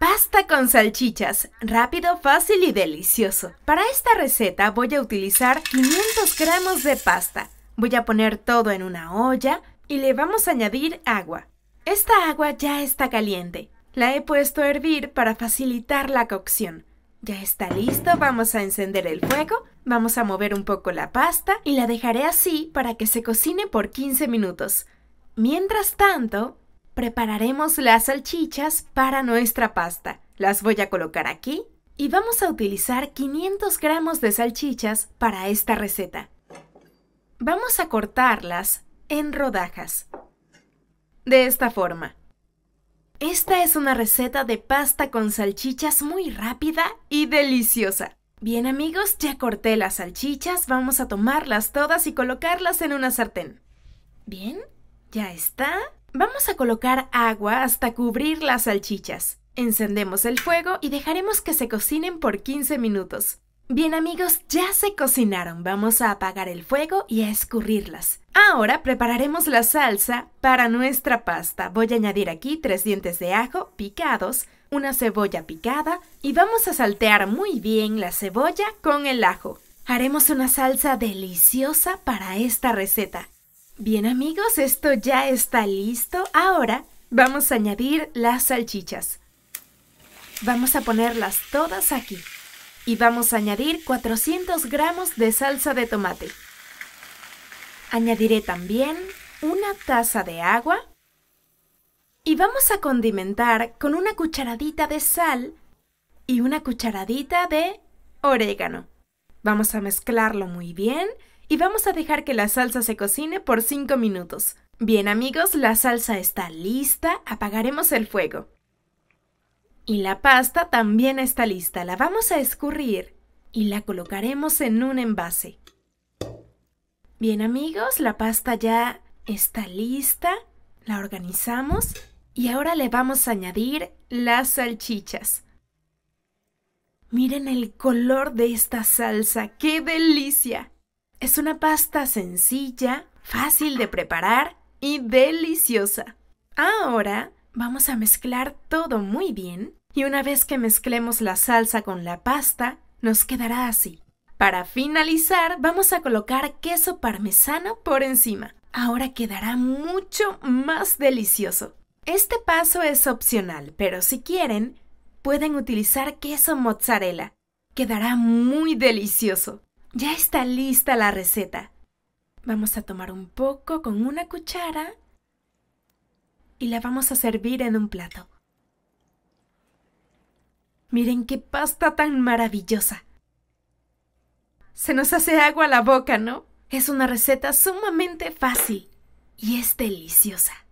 Pasta con salchichas, rápido, fácil y delicioso. Para esta receta voy a utilizar 500 gramos de pasta. Voy a poner todo en una olla y le vamos a añadir agua. Esta agua ya está caliente. La he puesto a hervir para facilitar la cocción. Ya está listo, vamos a encender el fuego, vamos a mover un poco la pasta y la dejaré así para que se cocine por 15 minutos. Mientras tanto, Prepararemos las salchichas para nuestra pasta. Las voy a colocar aquí y vamos a utilizar 500 gramos de salchichas para esta receta. Vamos a cortarlas en rodajas. De esta forma. Esta es una receta de pasta con salchichas muy rápida y deliciosa. Bien amigos, ya corté las salchichas, vamos a tomarlas todas y colocarlas en una sartén. Bien, ya está. Vamos a colocar agua hasta cubrir las salchichas. Encendemos el fuego y dejaremos que se cocinen por 15 minutos. Bien amigos, ya se cocinaron. Vamos a apagar el fuego y a escurrirlas. Ahora prepararemos la salsa para nuestra pasta. Voy a añadir aquí tres dientes de ajo picados, una cebolla picada y vamos a saltear muy bien la cebolla con el ajo. Haremos una salsa deliciosa para esta receta. Bien amigos, esto ya está listo. Ahora vamos a añadir las salchichas. Vamos a ponerlas todas aquí. Y vamos a añadir 400 gramos de salsa de tomate. Añadiré también una taza de agua. Y vamos a condimentar con una cucharadita de sal y una cucharadita de orégano. Vamos a mezclarlo muy bien y vamos a dejar que la salsa se cocine por 5 minutos. Bien amigos, la salsa está lista, apagaremos el fuego. Y la pasta también está lista, la vamos a escurrir y la colocaremos en un envase. Bien amigos, la pasta ya está lista, la organizamos y ahora le vamos a añadir las salchichas. Miren el color de esta salsa, ¡qué delicia! Es una pasta sencilla, fácil de preparar y deliciosa. Ahora vamos a mezclar todo muy bien y una vez que mezclemos la salsa con la pasta, nos quedará así. Para finalizar, vamos a colocar queso parmesano por encima. Ahora quedará mucho más delicioso. Este paso es opcional, pero si quieren, pueden utilizar queso mozzarella. Quedará muy delicioso. Ya está lista la receta. Vamos a tomar un poco con una cuchara y la vamos a servir en un plato. Miren qué pasta tan maravillosa. Se nos hace agua la boca, ¿no? Es una receta sumamente fácil y es deliciosa.